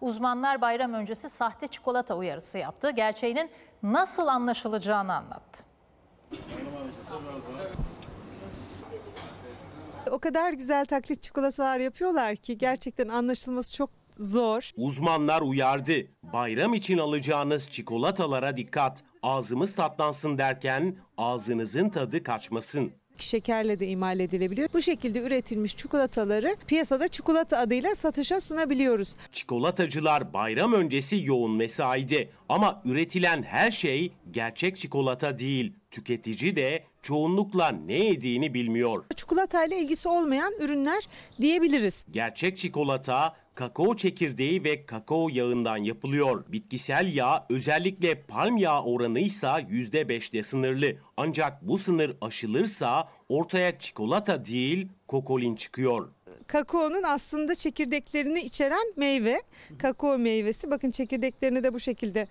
uzmanlar bayram öncesi sahte çikolata uyarısı yaptı. Gerçeğinin nasıl anlaşılacağını anlattı. O kadar güzel taklit çikolatalar yapıyorlar ki gerçekten anlaşılması çok zor. Uzmanlar uyardı. Bayram için alacağınız çikolatalara dikkat. Ağzımız tatlansın derken ağzınızın tadı kaçmasın şekerle de imal edilebiliyor. Bu şekilde üretilmiş çikolataları piyasada çikolata adıyla satışa sunabiliyoruz. Çikolatacılar bayram öncesi yoğun mesaide ama üretilen her şey gerçek çikolata değil. Tüketici de çoğunlukla ne yediğini bilmiyor. Çikolatayla ilgisi olmayan ürünler diyebiliriz. Gerçek çikolata kakao çekirdeği ve kakao yağından yapılıyor. Bitkisel yağ özellikle palm yağı oranı ise %5'te sınırlı. Ancak bu sınır aşılırsa ortaya çikolata değil kokolin çıkıyor. Kakaonun aslında çekirdeklerini içeren meyve, kakao meyvesi. Bakın çekirdeklerini de bu şekilde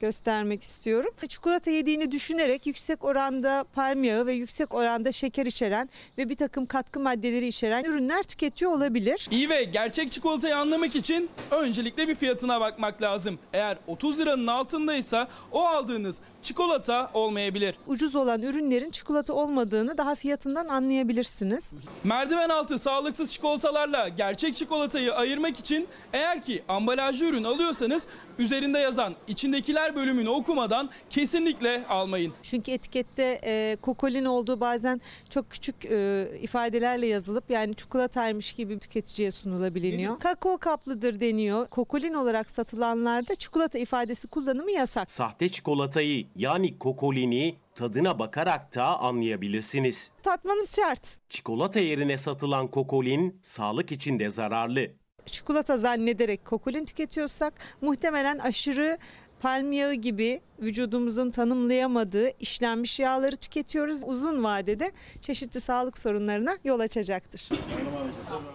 göstermek istiyorum. Çikolata yediğini düşünerek yüksek oranda palmiyağı ve yüksek oranda şeker içeren ve bir takım katkı maddeleri içeren ürünler tüketiyor olabilir. İyi ve gerçek çikolatayı anlamak için öncelikle bir fiyatına bakmak lazım. Eğer 30 liranın altındaysa o aldığınız çikolata olmayabilir. Ucuz olan ürünlerin çikolata olmadığını daha fiyatından anlayabilirsiniz. Merdiven altı sağlıksız çikolatalarla gerçek çikolatayı ayırmak için eğer ki ambalajlı ürün alıyorsanız üzerinde yazan içindekiler her bölümünü okumadan kesinlikle almayın. Çünkü etikette e, kokolin olduğu bazen çok küçük e, ifadelerle yazılıp yani çikolataymış gibi tüketiciye sunulabiliyor. Kakao kaplıdır deniyor. Kokolin olarak satılanlarda çikolata ifadesi kullanımı yasak. Sahte çikolatayı yani kokolini tadına bakarak da anlayabilirsiniz. Tatmanız şart. Çikolata yerine satılan kokolin sağlık için de zararlı çikolata zannederek kokolin tüketiyorsak muhtemelen aşırı palm yağı gibi vücudumuzun tanımlayamadığı işlenmiş yağları tüketiyoruz. Uzun vadede çeşitli sağlık sorunlarına yol açacaktır.